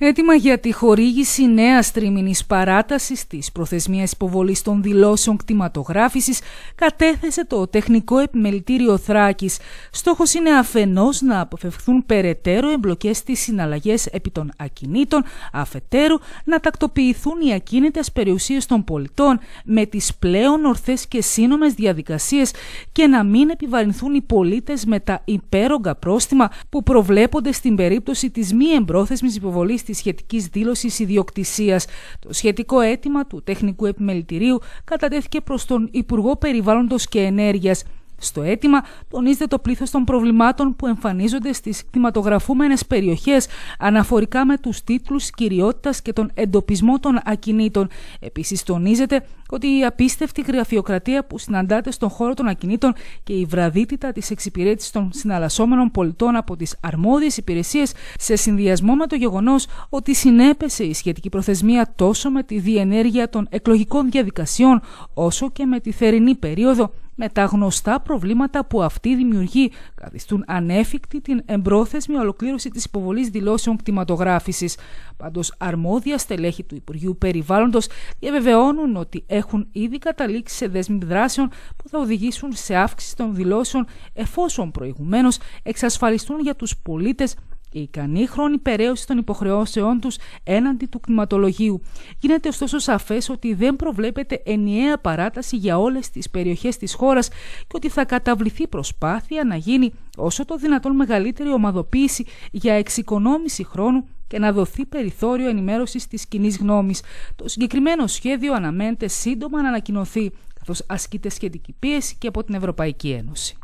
Έτοιμα για τη χορήγηση νέας τρίμηνης παράτασης της προθεσμίας υποβολής των δηλώσεων κτηματογράφησης κατέθεσε το Τεχνικό Επιμελητήριο Θράκης. Στόχος είναι αφενός να αποφευχθούν περαιτέρω εμπλοκές στις συναλλαγές επί των ακινήτων, αφετέρου να τακτοποιηθούν οι ακίνητες περιουσίες των πολιτών με τις πλέον ορθές και σύνομες διαδικασίες και να μην επιβαρυνθούν οι πολίτες με τα υπέρογκα πρόστιμα που προβλέπονται στην περίπτωση της μη εμπρόθεσμης υποβολής της σχετικής δήλωσης ιδιοκτησίας. Το σχετικό αίτημα του τεχνικού επιμελητηρίου κατατέθηκε προς τον Υπουργό Περιβάλλοντος και ενέργειας. Στο αίτημα τονίζεται το πλήθος των προβλημάτων που εμφανίζονται στις κτηματογραφούμενες περιοχές αναφορικά με τους τίτλους κυριότητας και τον εντοπισμό των ακινήτων. Επίσης, τονίζεται ότι η απίστευτη γραφειοκρατία που συναντάται στον χώρο των ακινήτων και η βραδύτητα της εξυπηρέτησης των συναλλασσόμενων πολιτών από τις αρμόδιες υπηρεσίες σε συνδυασμό με το γεγονός ότι συνέπεσε η σχετική προθεσμία τόσο με τη διενέργεια των εκλογικών διαδικασιών όσο και με τη θερινή περίοδο με τα γνωστά προβλήματα που αυτή δημιουργεί, καθιστούν ανέφικτη την εμπρόθεσμη ολοκλήρωση της υποβολής δηλώσεων κτηματογράφησης. Πάντως, αρμόδια στελέχη του Υπουργείου Περιβάλλοντος διαβεβαιώνουν ότι έχουν ήδη καταλήξει σε δέσμη δράσεων που θα οδηγήσουν σε αύξηση των δηλώσεων εφόσον προηγουμένως εξασφαλιστούν για τους πολίτες η ικανή χρόνη περαίωση των υποχρεώσεών τους έναντι του κλιματολογίου. Γίνεται ωστόσο σαφές ότι δεν προβλέπεται ενιαία παράταση για όλες τις περιοχές της χώρας και ότι θα καταβληθεί προσπάθεια να γίνει όσο το δυνατόν μεγαλύτερη ομαδοποίηση για εξοικονόμηση χρόνου και να δοθεί περιθώριο ενημέρωσης της κοινή γνώμης. Το συγκεκριμένο σχέδιο αναμένεται σύντομα να ανακοινωθεί, καθώς ασκείται σχετική πίεση και από την Ευρωπαϊκή Ένωση.